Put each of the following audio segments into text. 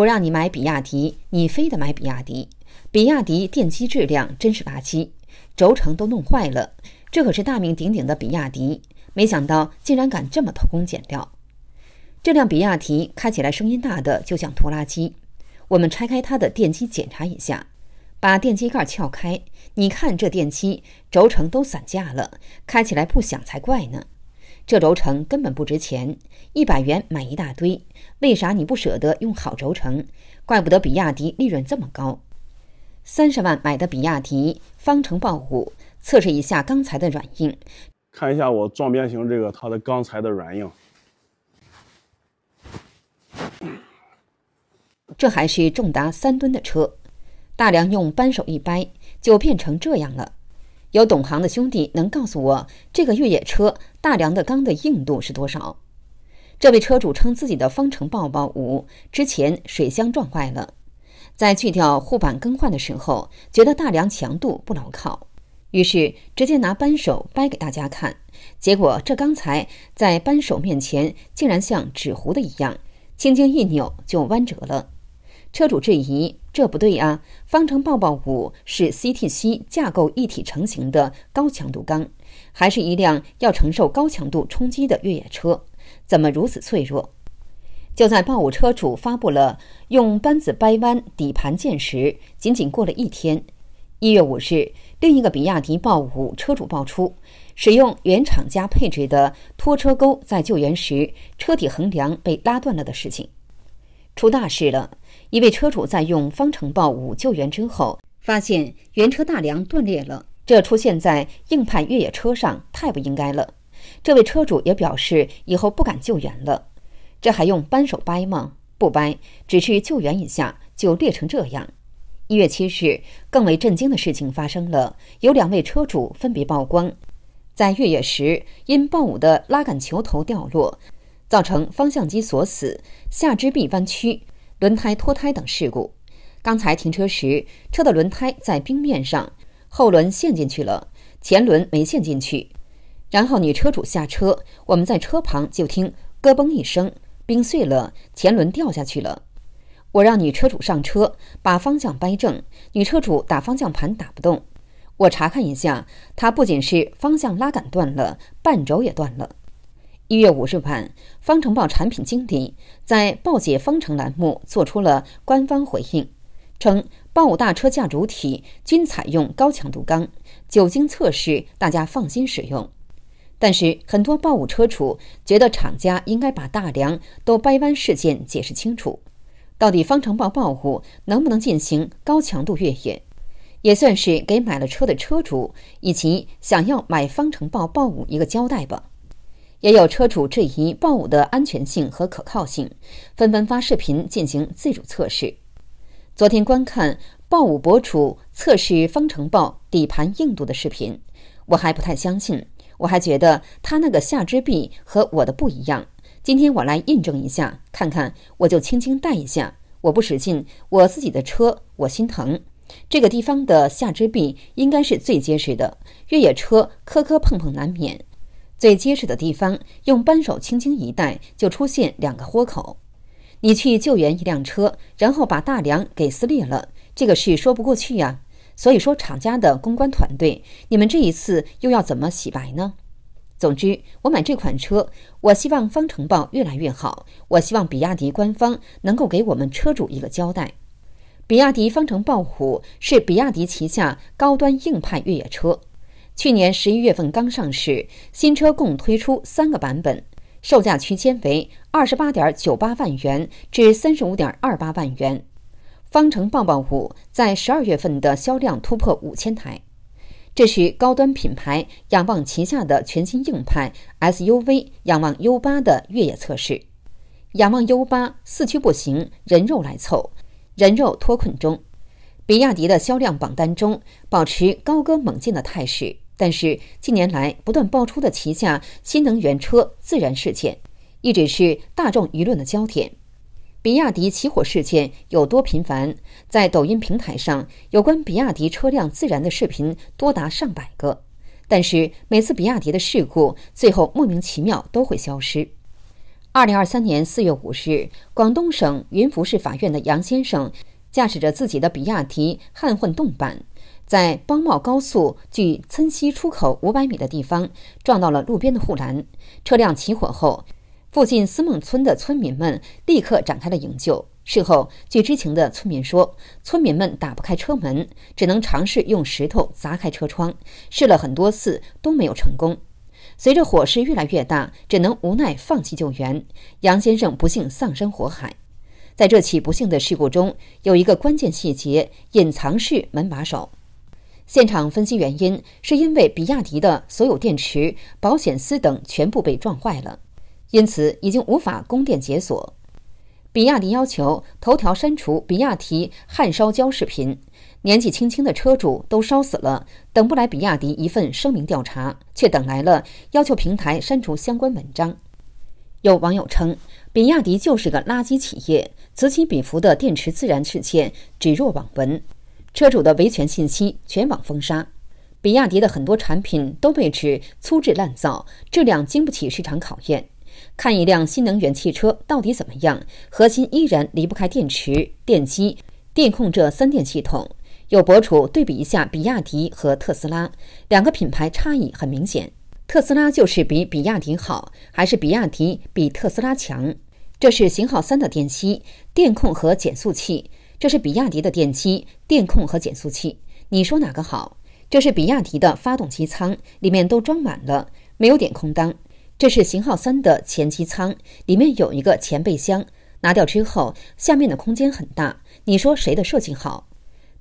不让你买比亚迪，你非得买比亚迪。比亚迪电机质量真是垃圾，轴承都弄坏了。这可是大名鼎鼎的比亚迪，没想到竟然敢这么偷工减料。这辆比亚迪开起来声音大的就像拖拉机。我们拆开它的电机检查一下，把电机盖撬开，你看这电机轴承都散架了，开起来不响才怪呢。这轴承根本不值钱，一百元买一大堆。为啥你不舍得用好轴承？怪不得比亚迪利润这么高。三十万买的比亚迪方程豹五，测试一下钢材的软硬。看一下我撞边形这个它的钢材的软硬。这还是重达三吨的车，大梁用扳手一掰，就变成这样了。有懂行的兄弟能告诉我，这个越野车大梁的钢的硬度是多少？这位车主称自己的方程豹豹五之前水箱撞坏了，在去掉护板更换的时候，觉得大梁强度不牢靠，于是直接拿扳手掰给大家看。结果这钢材在扳手面前竟然像纸糊的一样，轻轻一扭就弯折了。车主质疑。这不对啊！方程豹豹五是 CTC 架构一体成型的高强度钢，还是一辆要承受高强度冲击的越野车？怎么如此脆弱？就在豹五车主发布了用扳子掰弯底盘件时，仅仅过了一天，一月五日，另一个比亚迪豹五车主爆出使用原厂家配置的拖车钩在救援时车体横梁被拉断了的事情，出大事了！一位车主在用方程豹五救援之后，发现原车大梁断裂了。这出现在硬派越野车上，太不应该了。这位车主也表示，以后不敢救援了。这还用扳手掰吗？不掰，只是救援一下就裂成这样。一月七日，更为震惊的事情发生了：有两位车主分别曝光，在越野时因豹五的拉杆球头掉落，造成方向机锁死，下肢臂弯曲。轮胎脱胎等事故。刚才停车时，车的轮胎在冰面上，后轮陷进去了，前轮没陷进去。然后女车主下车，我们在车旁就听“咯嘣”一声，冰碎了，前轮掉下去了。我让女车主上车，把方向掰正。女车主打方向盘打不动。我查看一下，她不仅是方向拉杆断了，半轴也断了。一月五日晚，方程豹产品经理在“豹姐方程”栏目做出了官方回应，称豹五大车架主体均采用高强度钢，久经测试，大家放心使用。但是，很多豹五车主觉得厂家应该把大梁都掰弯事件解释清楚，到底方程豹豹五能不能进行高强度越野，也算是给买了车的车主以及想要买方程豹豹五一个交代吧。也有车主质疑豹五的安全性和可靠性，纷纷发视频进行自主测试。昨天观看豹五博主测试方程豹底盘硬度的视频，我还不太相信，我还觉得他那个下支臂和我的不一样。今天我来印证一下，看看我就轻轻带一下，我不使劲，我自己的车我心疼。这个地方的下支臂应该是最结实的，越野车磕磕碰碰难免。最结实的地方用扳手轻轻一带就出现两个豁口，你去救援一辆车，然后把大梁给撕裂了，这个事说不过去呀。所以说，厂家的公关团队，你们这一次又要怎么洗白呢？总之，我买这款车，我希望方程豹越来越好，我希望比亚迪官方能够给我们车主一个交代。比亚迪方程豹虎是比亚迪旗下高端硬派越野车。去年十一月份刚上市，新车共推出三个版本，售价区间为二十八点九八万元至三十五点二八万元。方程豹豹五在十二月份的销量突破五千台。这是高端品牌仰望旗下的全新硬派 SUV 仰望 U 八的越野测试。仰望 U 八四驱不行，人肉来凑，人肉脱困中。比亚迪的销量榜单中保持高歌猛进的态势。但是近年来不断爆出的旗下新能源车自燃事件，一直是大众舆论的焦点。比亚迪起火事件有多频繁？在抖音平台上，有关比亚迪车辆自燃的视频多达上百个。但是每次比亚迪的事故，最后莫名其妙都会消失。二零二三年四月五日，广东省云浮市法院的杨先生。驾驶着自己的比亚迪汉混动版，在邦茂高速距村西出口五百米的地方撞到了路边的护栏。车辆起火后，附近思梦村的村民们立刻展开了营救。事后，据知情的村民说，村民们打不开车门，只能尝试用石头砸开车窗，试了很多次都没有成功。随着火势越来越大，只能无奈放弃救援。杨先生不幸丧生火海。在这起不幸的事故中，有一个关键细节：隐藏式门把手。现场分析原因，是因为比亚迪的所有电池、保险丝等全部被撞坏了，因此已经无法供电解锁。比亚迪要求头条删除比亚迪焊烧焦视频。年纪轻轻的车主都烧死了，等不来比亚迪一份声明调查，却等来了要求平台删除相关文章。有网友称。比亚迪就是个垃圾企业，此起彼伏的电池自燃事件指若罔闻，车主的维权信息全网封杀。比亚迪的很多产品都被指粗制滥造，质量经不起市场考验。看一辆新能源汽车到底怎么样，核心依然离不开电池、电机、电控这三电系统。有博主对比一下比亚迪和特斯拉，两个品牌差异很明显。特斯拉就是比比亚迪好，还是比亚迪比特斯拉强？这是型号三的电机、电控和减速器。这是比亚迪的电机、电控和减速器。你说哪个好？这是比亚迪的发动机舱，里面都装满了，没有点空档。这是型号三的前机舱，里面有一个前备箱，拿掉之后下面的空间很大。你说谁的设计好？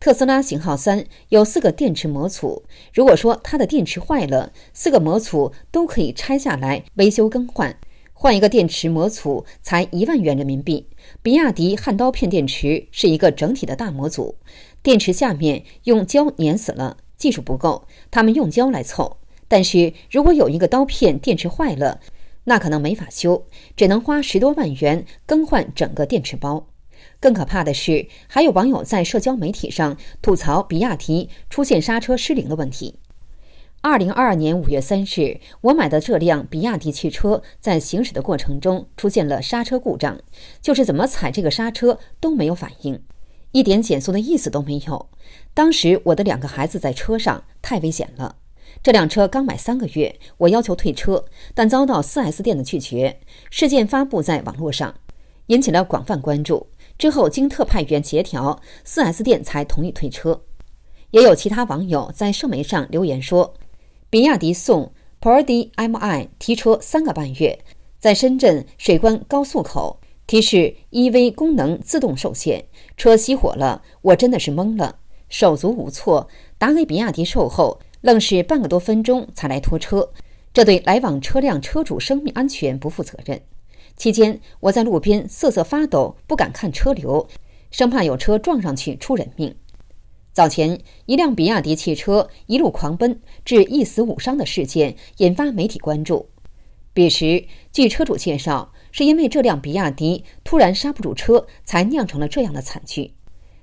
特斯拉型号三有四个电池模组，如果说它的电池坏了，四个模组都可以拆下来维修更换，换一个电池模组才一万元人民币。比亚迪焊刀片电池是一个整体的大模组，电池下面用胶粘死了，技术不够，他们用胶来凑。但是如果有一个刀片电池坏了，那可能没法修，只能花十多万元更换整个电池包。更可怕的是，还有网友在社交媒体上吐槽比亚迪出现刹车失灵的问题。二零二二年五月三日，我买的这辆比亚迪汽车在行驶的过程中出现了刹车故障，就是怎么踩这个刹车都没有反应，一点减速的意思都没有。当时我的两个孩子在车上，太危险了。这辆车刚买三个月，我要求退车，但遭到 4S 店的拒绝。事件发布在网络上，引起了广泛关注。之后，经特派员协调，4S 店才同意退车。也有其他网友在社媒上留言说：“比亚迪宋 Pro DM-i 提车三个半月，在深圳水关高速口提示 EV 功能自动受限，车熄火了，我真的是懵了，手足无措。打给比亚迪售后，愣是半个多分钟才来拖车，这对来往车辆车主生命安全不负责任。”期间，我在路边瑟瑟发抖，不敢看车流，生怕有车撞上去出人命。早前，一辆比亚迪汽车一路狂奔，致一死五伤的事件引发媒体关注。彼时，据车主介绍，是因为这辆比亚迪突然刹不住车，才酿成了这样的惨剧，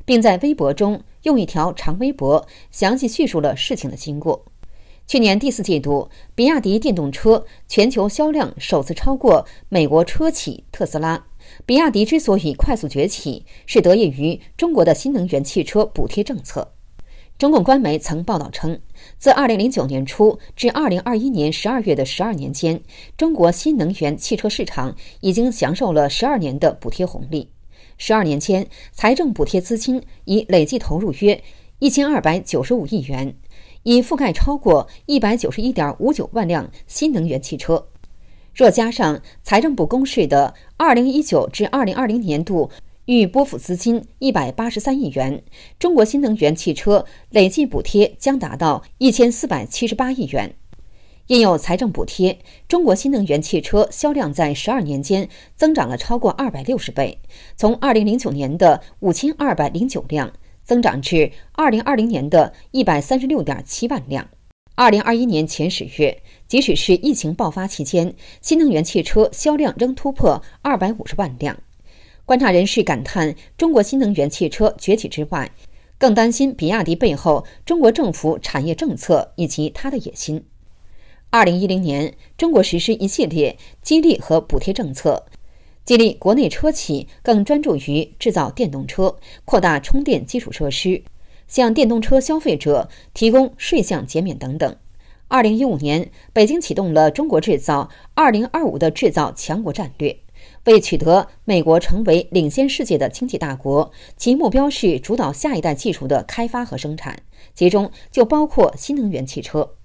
并在微博中用一条长微博详细叙述了事情的经过。去年第四季度，比亚迪电动车全球销量首次超过美国车企特斯拉。比亚迪之所以快速崛起，是得益于中国的新能源汽车补贴政策。中共官媒曾报道称，自二零零九年初至二零二一年十二月的十二年间，中国新能源汽车市场已经享受了十二年的补贴红利。十二年间，财政补贴资金已累计投入约一千二百九十五亿元。已覆盖超过一百九十一点五九万辆新能源汽车，若加上财政部公示的二零一九至二零二零年度预拨付资金一百八十三亿元，中国新能源汽车累计补贴将达到一千四百七十八亿元。因有财政补贴，中国新能源汽车销量在十二年间增长了超过二百六十倍，从二零零九年的五千二百零九辆。增长至二零二零年的一百三十六点七万辆。二零二一年前十月，即使是疫情爆发期间，新能源汽车销量仍突破二百五十万辆。观察人士感叹：中国新能源汽车崛起之外，更担心比亚迪背后中国政府产业政策以及它的野心。二零一零年，中国实施一系列激励和补贴政策。激励国内车企更专注于制造电动车，扩大充电基础设施，向电动车消费者提供税项减免等等。二零一五年，北京启动了“中国制造二零二五”的制造强国战略，为取得美国成为领先世界的经济大国，其目标是主导下一代技术的开发和生产，其中就包括新能源汽车。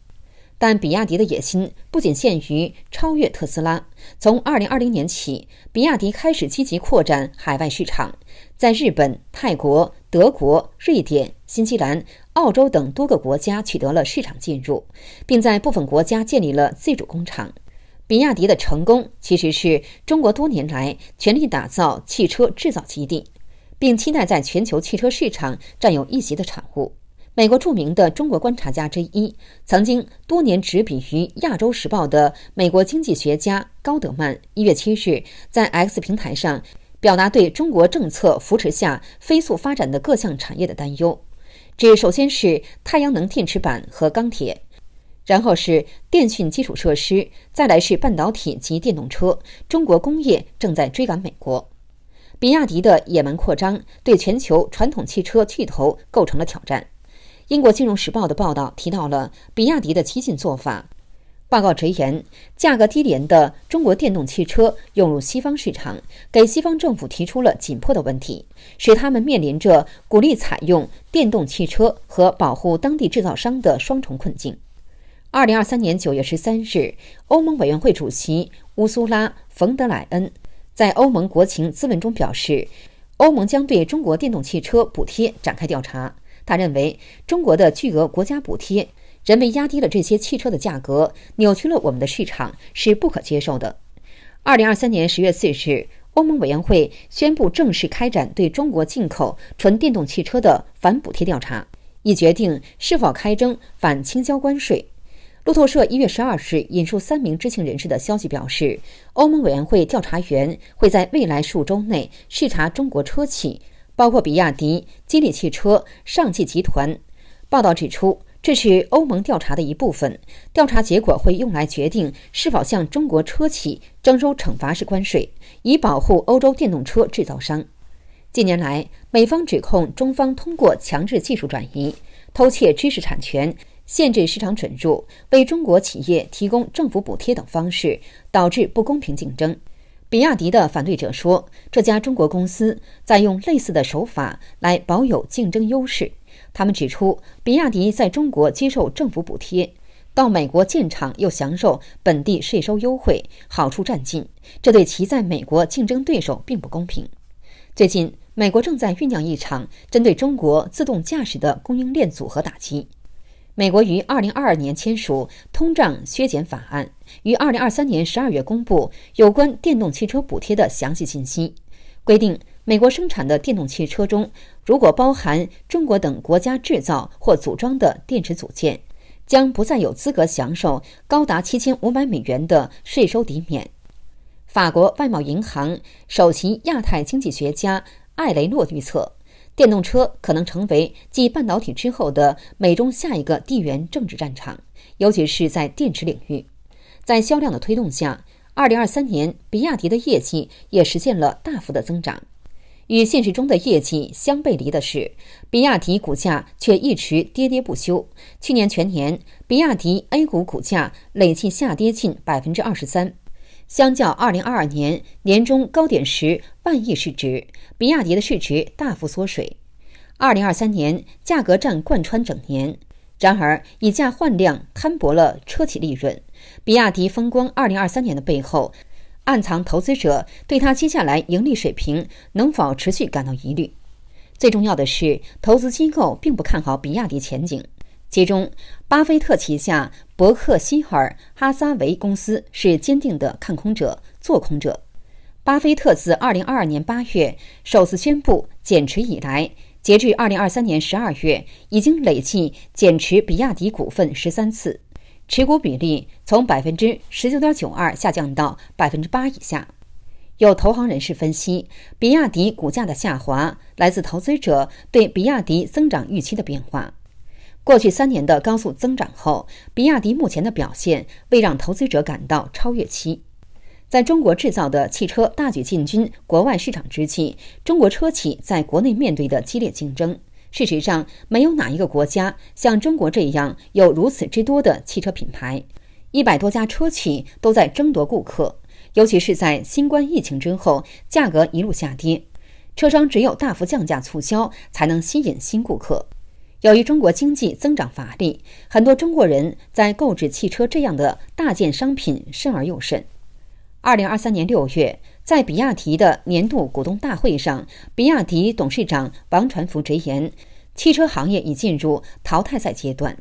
但比亚迪的野心不仅限于超越特斯拉。从2020年起，比亚迪开始积极扩展海外市场，在日本、泰国、德国、瑞典、新西兰、澳洲等多个国家取得了市场进入，并在部分国家建立了自主工厂。比亚迪的成功，其实是中国多年来全力打造汽车制造基地，并期待在全球汽车市场占有一席的产物。美国著名的中国观察家之一，曾经多年执笔于《亚洲时报》的美国经济学家高德曼，一月七日在 X 平台上表达对中国政策扶持下飞速发展的各项产业的担忧。这首先是太阳能电池板和钢铁，然后是电讯基础设施，再来是半导体及电动车。中国工业正在追赶美国。比亚迪的野蛮扩张对全球传统汽车巨头构成了挑战。英国金融时报的报道提到了比亚迪的激进做法。报告直言，价格低廉的中国电动汽车涌入西方市场，给西方政府提出了紧迫的问题，使他们面临着鼓励采用电动汽车和保护当地制造商的双重困境。二零二三年九月十三日，欧盟委员会主席乌苏拉·冯德莱恩在欧盟国情咨文中表示，欧盟将对中国电动汽车补贴展开调查。他认为，中国的巨额国家补贴人为压低了这些汽车的价格，扭曲了我们的市场，是不可接受的。二零二三年十月四日，欧盟委员会宣布正式开展对中国进口纯电动汽车的反补贴调查，以决定是否开征反倾销关税。路透社一月十二日引述三名知情人士的消息表示，欧盟委员会调查员会在未来数周内视察中国车企。包括比亚迪、吉利汽车、上汽集团。报道指出，这是欧盟调查的一部分，调查结果会用来决定是否向中国车企征收惩罚式关税，以保护欧洲电动车制造商。近年来，美方指控中方通过强制技术转移、偷窃知识产权、限制市场准入、为中国企业提供政府补贴等方式，导致不公平竞争。比亚迪的反对者说，这家中国公司在用类似的手法来保有竞争优势。他们指出，比亚迪在中国接受政府补贴，到美国建厂又享受本地税收优惠，好处占尽，这对其在美国竞争对手并不公平。最近，美国正在酝酿一场针对中国自动驾驶的供应链组合打击。美国于二零二二年签署通胀削减法案，于二零二三年十二月公布有关电动汽车补贴的详细信息，规定美国生产的电动汽车中，如果包含中国等国家制造或组装的电池组件，将不再有资格享受高达七千五百美元的税收抵免。法国外贸银行首席亚太经济学家艾雷诺预测。电动车可能成为继半导体之后的美中下一个地缘政治战场，尤其是在电池领域。在销量的推动下，二零二三年比亚迪的业绩也实现了大幅的增长。与现实中的业绩相背离的是，比亚迪股价却一直跌跌不休。去年全年，比亚迪 A 股股价累计下跌近百分之二十三。相较二零二二年年中高点时万亿市值，比亚迪的市值大幅缩水。二零二三年价格战贯穿整年，然而以价换量摊薄了车企利润。比亚迪风光二零二三年的背后，暗藏投资者对他接下来盈利水平能否持续感到疑虑。最重要的是，投资机构并不看好比亚迪前景。其中，巴菲特旗下。伯克希尔·哈撒韦公司是坚定的看空者、做空者。巴菲特自2022年8月首次宣布减持以来，截至2023年12月，已经累计减持比亚迪股份十三次，持股比例从百分之十九点九二下降到百分之八以下。有投行人士分析，比亚迪股价的下滑来自投资者对比亚迪增长预期的变化。过去三年的高速增长后，比亚迪目前的表现未让投资者感到超越期。在中国制造的汽车大举进军国外市场之际，中国车企在国内面对的激烈竞争。事实上，没有哪一个国家像中国这样有如此之多的汽车品牌，一百多家车企都在争夺顾客。尤其是在新冠疫情之后，价格一路下跌，车商只有大幅降价促销，才能吸引新顾客。由于中国经济增长乏力，很多中国人在购置汽车这样的大件商品慎而又慎。二零二三年六月，在比亚迪的年度股东大会上，比亚迪董事长王传福直言：“汽车行业已进入淘汰赛阶段，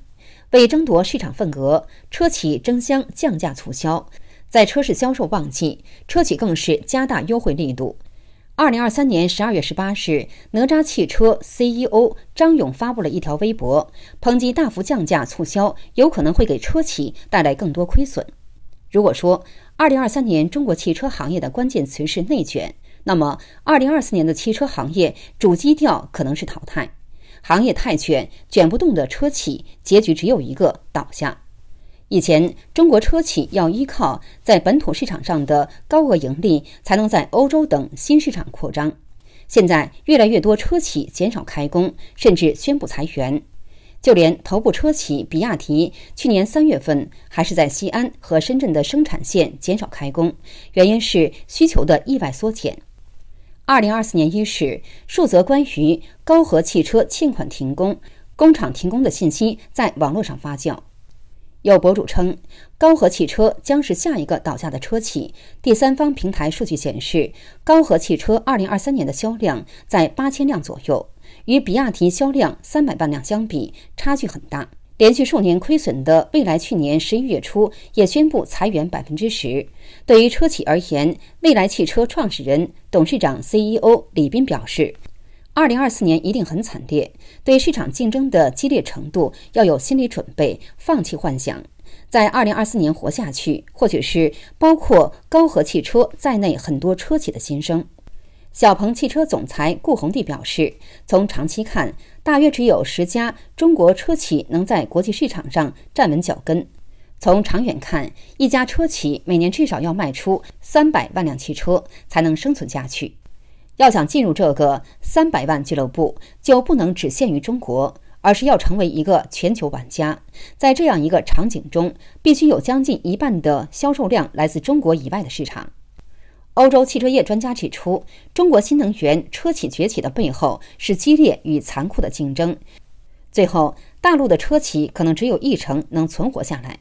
为争夺市场份额，车企争相降价促销。在车市销售旺季，车企更是加大优惠力度。”二零二三年十二月十八日，哪吒汽车 CEO 张勇发布了一条微博，抨击大幅降价促销有可能会给车企带来更多亏损。如果说二零二三年中国汽车行业的关键词是内卷，那么二零二四年的汽车行业主基调可能是淘汰。行业太卷，卷不动的车企，结局只有一个：倒下。以前，中国车企要依靠在本土市场上的高额盈利，才能在欧洲等新市场扩张。现在，越来越多车企减少开工，甚至宣布裁员。就连头部车企比亚迪，去年三月份还是在西安和深圳的生产线减少开工，原因是需求的意外缩减。二零二四年伊始，数则关于高合汽车欠款停工、工厂停工的信息在网络上发酵。有博主称，高和汽车将是下一个倒下的车企。第三方平台数据显示，高和汽车二零二三年的销量在八千辆左右，与比亚迪销量三百万辆相比，差距很大。连续数年亏损的蔚来，去年十一月初也宣布裁员百分之十。对于车企而言，蔚来汽车创始人、董事长、CEO 李斌表示。二零二四年一定很惨烈，对市场竞争的激烈程度要有心理准备，放弃幻想，在二零二四年活下去，或许是包括高和汽车在内很多车企的心声。小鹏汽车总裁顾宏地表示，从长期看，大约只有十家中国车企能在国际市场上站稳脚跟。从长远看，一家车企每年至少要卖出三百万辆汽车才能生存下去。要想进入这个三百万俱乐部，就不能只限于中国，而是要成为一个全球玩家。在这样一个场景中，必须有将近一半的销售量来自中国以外的市场。欧洲汽车业专家指出，中国新能源车企崛起的背后是激烈与残酷的竞争，最后大陆的车企可能只有一成能存活下来。